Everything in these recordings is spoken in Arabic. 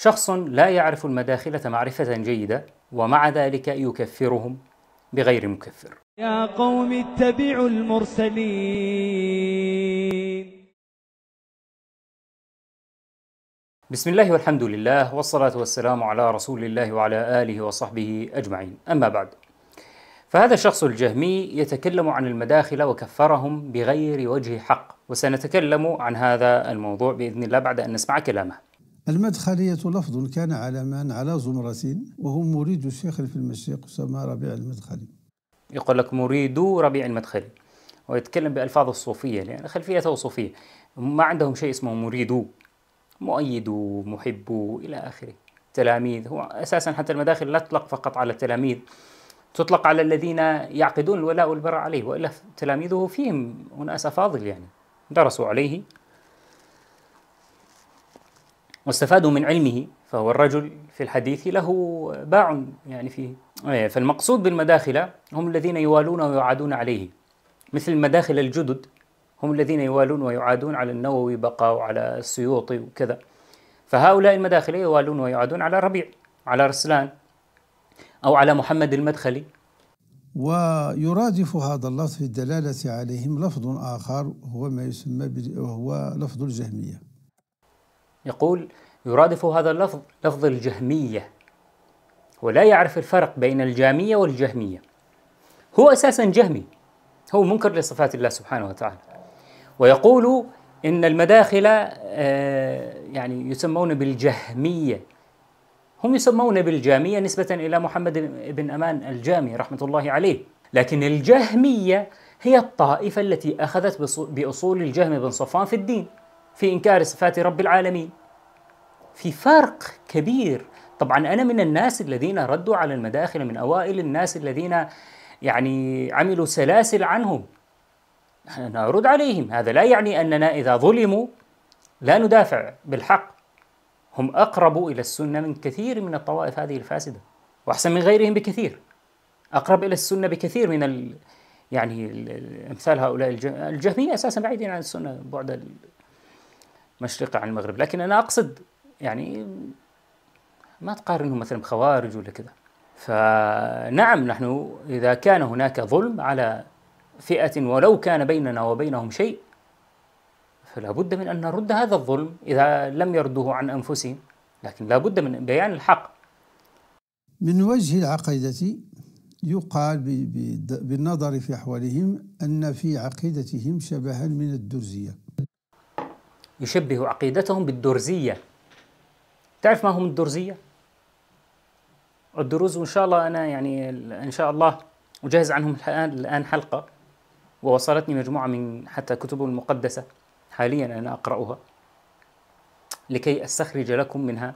شخص لا يعرف المداخلة معرفة جيدة ومع ذلك يكفرهم بغير مكفر يا قوم اتبعوا المرسلين بسم الله والحمد لله والصلاة والسلام على رسول الله وعلى آله وصحبه أجمعين أما بعد فهذا الشخص الجهمي يتكلم عن المداخل وكفرهم بغير وجه حق وسنتكلم عن هذا الموضوع بإذن الله بعد أن نسمع كلامه المدخلية لفظ كان علما على زمرة وهو مريد الشيخ في المشيق يسمى ربيع المدخلي يقول لك مريد ربيع المدخلي ويتكلم بألفاظ الصوفية لأن خلفيته صوفية ما عندهم شيء اسمه مريدو مؤيدو محبو إلى آخره تلاميذ هو أساسا حتى المداخل لا تطلق فقط على التلاميذ تطلق على الذين يعقدون الولاء والبراء عليه وإلا تلاميذه فيهم أناس أفاضل يعني درسوا عليه واستفادوا من علمه فهو الرجل في الحديث له باع يعني فيه فالمقصود بالمداخلة هم الذين يوالون ويعادون عليه مثل المداخل الجدد هم الذين يوالون ويعادون على النووي بقى وعلى السيوطي وكذا فهؤلاء المداخل يوالون ويعادون على ربيع على رسلان أو على محمد المدخلي ويرادف هذا اللفظ في الدلالة عليهم لفظ آخر هو ما يسمى وهو لفظ الجهمية يقول يرادف هذا اللفظ لفظ الجهمية ولا يعرف الفرق بين الجامية والجهمية هو أساسا جهمي هو منكر لصفات الله سبحانه وتعالى ويقول إن المداخل آه، يعني يسمون بالجهمية هم يسمون بالجامية نسبة إلى محمد بن أمان الجامي رحمة الله عليه لكن الجهمية هي الطائفة التي أخذت بأصول الجهم بن صفان في الدين في إنكار صفات رب العالمين في فرق كبير طبعا أنا من الناس الذين ردوا على المداخل من أوائل الناس الذين يعني عملوا سلاسل عنهم أنا أرد عليهم هذا لا يعني أننا إذا ظلموا لا ندافع بالحق هم أقرب إلى السنة من كثير من الطوائف هذه الفاسدة وأحسن من غيرهم بكثير أقرب إلى السنة بكثير من ال... يعني أمثال هؤلاء الج... الجهمية أساسا بعيدين عن السنة بعد المشرق عن المغرب لكن أنا أقصد يعني ما تقارنه مثلا بخوارج ولا كذا فنعم نحن إذا كان هناك ظلم على فئة ولو كان بيننا وبينهم شيء فلا بد من أن نرد هذا الظلم إذا لم يردوه عن أنفسهم لكن لا بد من بيان الحق من وجه العقيدة يقال بالنظر في أحوالهم أن في عقيدتهم شبها من الدرزية يشبه عقيدتهم بالدرزية تعرف ما هم الدرزية؟ الدروز وإن شاء الله أنا يعني إن شاء الله أجهز عنهم الآن حلقة ووصلتني مجموعة من حتى كتبهم المقدسة حاليا أنا أقرأها لكي أستخرج لكم منها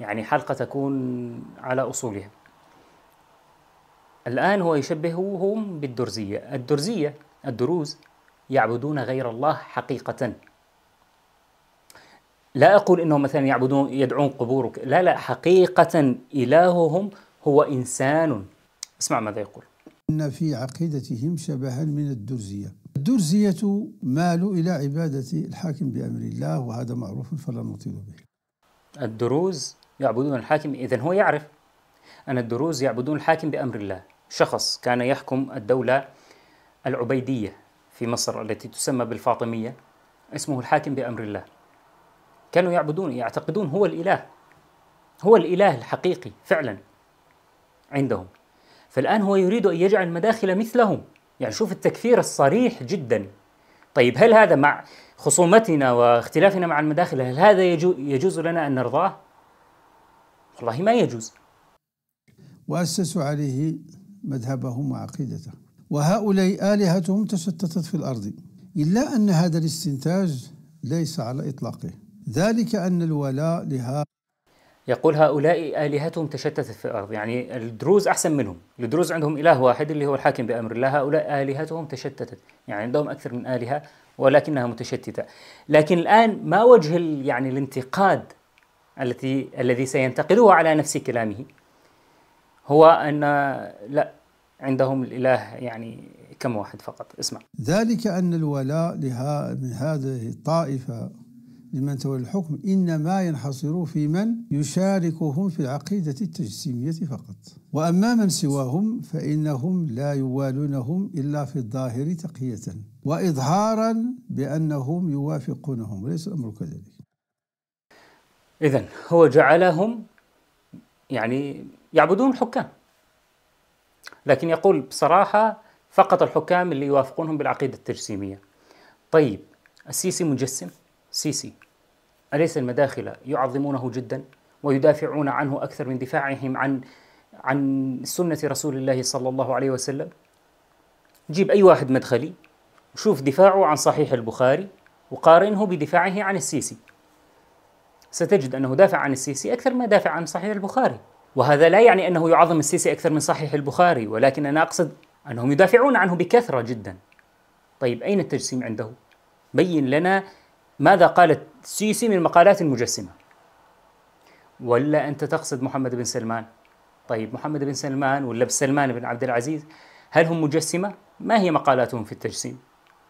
يعني حلقة تكون على أصولها الآن هو يشبههم بالدرزية الدرزية الدروز يعبدون غير الله حقيقة لا أقول إنهم مثلا يعبدون يدعون قبور لا لا حقيقة إلههم هو إنسان اسمع ماذا يقول إن في عقيدتهم شبها من الدرزية الدرزية مالوا إلى عبادة الحاكم بأمر الله وهذا معروف فلا نطيل به الدروز يعبدون الحاكم إذا هو يعرف أن الدروز يعبدون الحاكم بأمر الله شخص كان يحكم الدولة العبيدية في مصر التي تسمى بالفاطمية اسمه الحاكم بأمر الله كانوا يعبدون يعتقدون هو الإله هو الإله الحقيقي فعلا عندهم فالآن هو يريد أن يجعل مداخل مثلهم يعني شوف التكفير الصريح جدا طيب هل هذا مع خصومتنا واختلافنا مع المداخل هل هذا يجوز لنا أن نرضاه؟ والله ما يجوز وأسسوا عليه مذهبهم وعقيدته وهؤلاء آلهتهم تشتتت في الأرض إلا أن هذا الاستنتاج ليس على إطلاقه ذلك أن الولاء لها يقول هؤلاء آلهتهم تشتتت في الأرض يعني الدروز أحسن منهم الدروز عندهم إله واحد اللي هو الحاكم بأمر الله هؤلاء آلهتهم تشتتت يعني عندهم أكثر من آلهة ولكنها متشتتة لكن الآن ما وجه يعني الانتقاد التي الذي سينتقده على نفس كلامه هو أن لا عندهم الإله يعني كم واحد فقط اسمع ذلك أن الولاء لها من هذه الطائفة لمن تولى الحكم إنما ينحصر في من يشاركهم في العقيدة التجسيمية فقط وأما من سواهم فإنهم لا يوالونهم إلا في الظاهر تقية وإظهارا بأنهم يوافقونهم وليس الأمر كذلك إذا هو جعلهم يعني يعبدون حكام لكن يقول بصراحة فقط الحكام اللي يوافقونهم بالعقيدة التجسيمية طيب السيسي مجسم سيسي أليس المداخلة يعظمونه جدا ويدافعون عنه أكثر من دفاعهم عن عن سنة رسول الله صلى الله عليه وسلم جيب أي واحد مدخلي وشوف دفاعه عن صحيح البخاري وقارنه بدفاعه عن السيسي ستجد أنه دافع عن السيسي أكثر ما دافع عن صحيح البخاري وهذا لا يعني أنه يعظم السيسي أكثر من صحيح البخاري ولكن أنا أقصد أنهم يدافعون عنه بكثرة جدا طيب أين التجسيم عنده؟ بين لنا ماذا قالت السيسي من مقالات مجسمة ولا أنت تقصد محمد بن سلمان طيب محمد بن سلمان ولا سلمان بن عبد العزيز هل هم مجسمة؟ ما هي مقالاتهم في التجسيم؟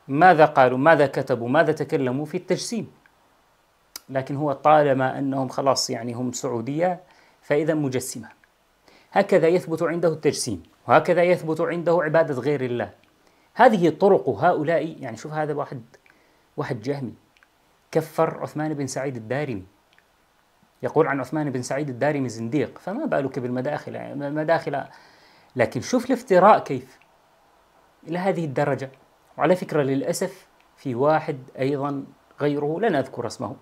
ماذا قالوا؟ ماذا كتبوا؟ ماذا تكلموا في التجسيم؟ لكن هو طالما أنهم خلاص يعني هم سعودية فإذا مجسمة هكذا يثبت عنده التجسيم وهكذا يثبت عنده عبادة غير الله هذه طرق هؤلاء يعني شوف هذا واحد واحد جهمي كفر عثمان بن سعيد الدارمي يقول عن عثمان بن سعيد الدارمي زنديق فما بالك بالمداخل المداخل لكن شوف الافتراء كيف إلى هذه الدرجة وعلى فكرة للأسف في واحد أيضا غيره لن أذكر اسمه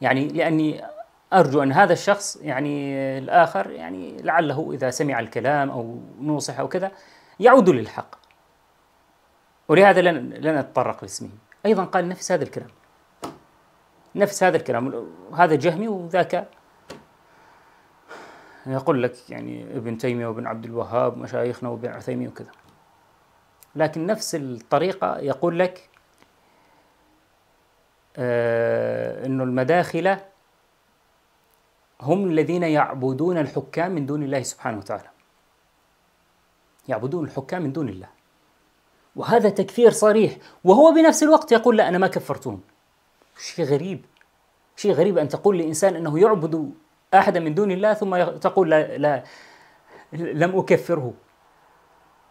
يعني لأني أرجو أن هذا الشخص يعني الآخر يعني لعله إذا سمع الكلام أو نوصح أو كذا يعود للحق ولهذا لن لن أتطرق لاسمه أيضا قال نفس هذا الكلام نفس هذا الكلام هذا جهمي وذاك يقول لك يعني ابن تيمية وابن عبد الوهاب مشايخنا وابن عثيمين وكذا لكن نفس الطريقة يقول لك آه أنه المداخلة هم الذين يعبدون الحكام من دون الله سبحانه وتعالى يعبدون الحكام من دون الله وهذا تكفير صريح وهو بنفس الوقت يقول لا أنا ما كفرتهم شيء غريب شيء غريب أن تقول لإنسان أنه يعبد أحدا من دون الله ثم تقول لا, لا لم أكفره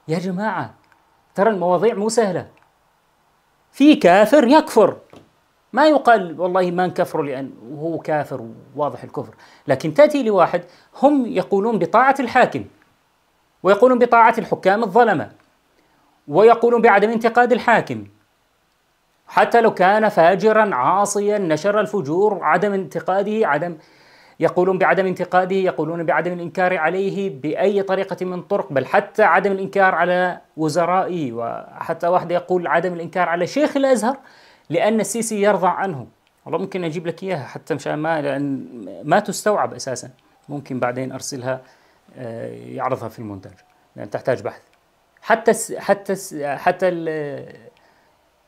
يا جماعة ترى المواضيع مو سهلة في كافر يكفر ما يقال والله ما نكفره لأن هو كافر واضح الكفر لكن تأتي لواحد هم يقولون بطاعة الحاكم ويقولون بطاعة الحكام الظلمة ويقولون بعدم انتقاد الحاكم حتى لو كان فاجرا عاصيا نشر الفجور عدم انتقاده عدم يقولون بعدم انتقاده يقولون بعدم الانكار عليه باي طريقه من طرق بل حتى عدم الانكار على وزرائه وحتى واحد يقول عدم الانكار على شيخ الازهر لان السيسي يرضى عنه والله ممكن اجيب لك اياها حتى مشان ما لان ما تستوعب اساسا ممكن بعدين ارسلها آه، يعرضها في المونتاج لان تحتاج بحث حتى س حتى س حتى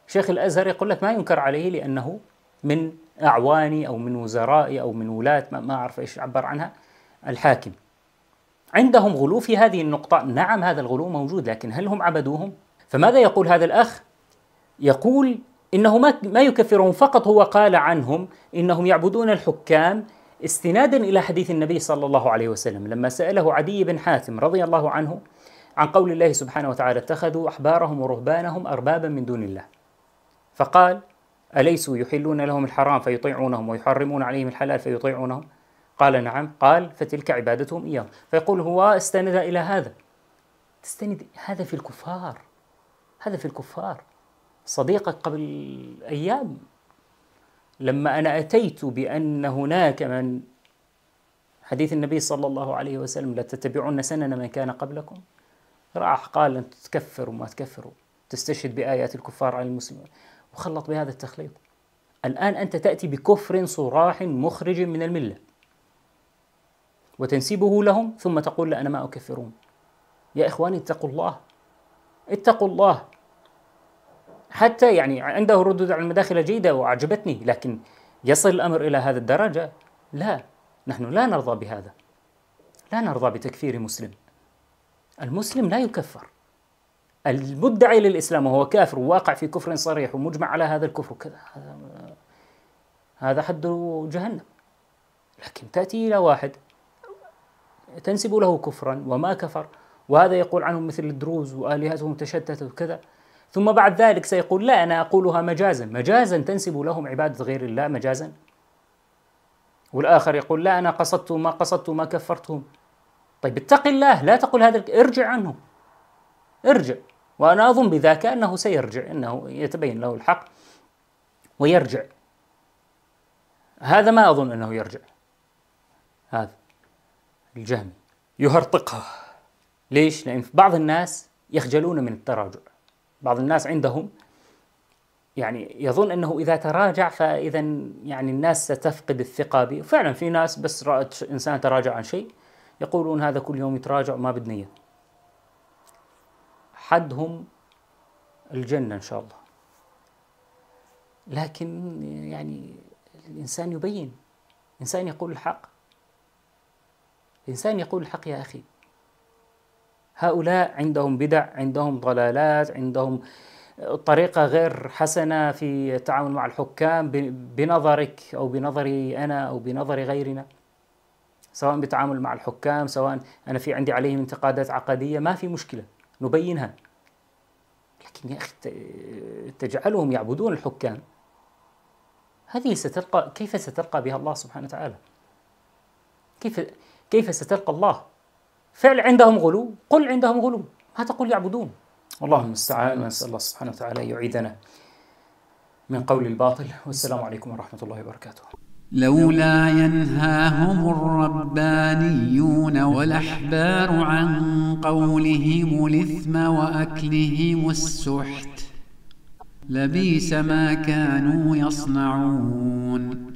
شيخ الازهر يقول لك ما ينكر عليه لانه من اعواني او من وزرائي او من ولاه ما اعرف ايش عبر عنها الحاكم عندهم غلو في هذه النقطة نعم هذا الغلو موجود لكن هل هم عبدوهم؟ فماذا يقول هذا الأخ؟ يقول إنه ما, ما يكفرهم فقط هو قال عنهم إنهم يعبدون الحكام استنادا إلى حديث النبي صلى الله عليه وسلم لما سأله عدي بن حاتم رضي الله عنه عن قول الله سبحانه وتعالى اتخذوا أحبارهم ورهبانهم أربابا من دون الله فقال أليسوا يحلون لهم الحرام فيطيعونهم ويحرمون عليهم الحلال فيطيعونهم قال نعم قال فتلك عبادتهم إياهم فيقول هو استند إلى هذا تستند هذا في الكفار هذا في الكفار صديقك قبل أيام لما أنا أتيت بأن هناك من حديث النبي صلى الله عليه وسلم لا تتبعون سنن من كان قبلكم راح قال أن تكفر وما تكفر تستشهد بآيات الكفار على المسلمين وخلط بهذا التخليط الآن أنت تأتي بكفر صراح مخرج من الملة وتنسبه لهم ثم تقول لا أنا ما أكفرهم يا إخواني اتقوا الله اتقوا الله حتى يعني عنده ردود على المداخل جيدة وأعجبتني لكن يصل الأمر إلى هذا الدرجة لا نحن لا نرضى بهذا لا نرضى بتكفير مسلم المسلم لا يكفر المدعي للإسلام وهو كافر وواقع في كفر صريح ومجمع على هذا الكفر وكذا هذا حد جهنم لكن تأتي إلى واحد تنسب له كفرا وما كفر وهذا يقول عنهم مثل الدروز وآلهتهم تشتتت وكذا ثم بعد ذلك سيقول لا أنا أقولها مجازا مجازا تنسب لهم عبادة غير الله مجازا والآخر يقول لا أنا قصدت ما قصدت ما كفرتهم طيب اتق الله لا تقل هذا ارجع عنه ارجع وأنا أظن بذاك أنه سيرجع أنه يتبين له الحق ويرجع هذا ما أظن أنه يرجع هذا الجهم يهرطقها ليش؟ لأن بعض الناس يخجلون من التراجع بعض الناس عندهم يعني يظن انه اذا تراجع فاذا يعني الناس ستفقد الثقه به، فعلا في ناس بس رات انسان تراجع عن شيء يقولون هذا كل يوم يتراجع ما اياه حدهم الجنة إن شاء الله لكن يعني الإنسان يبين الإنسان يقول الحق الإنسان يقول الحق يا أخي هؤلاء عندهم بدع عندهم ضلالات عندهم طريقة غير حسنة في التعامل مع الحكام بنظرك أو بنظري أنا أو بنظر غيرنا سواء بالتعامل مع الحكام سواء أنا في عندي عليهم انتقادات عقدية ما في مشكلة نبينها لكن يا أخي تجعلهم يعبدون الحكام هذه سترقى كيف سترقى بها الله سبحانه وتعالى كيف كيف سترقى الله فعل عندهم غلو قل عندهم غلو ما تقول يعبدون والله المستعان ونسأل الله سبحانه وتعالى يعيدنا من قول الباطل والسلام عليكم ورحمة الله وبركاته لولا ينهاهم الربانيون والأحبار عن قولهم الإثم وأكلهم السحت لبيس ما كانوا يصنعون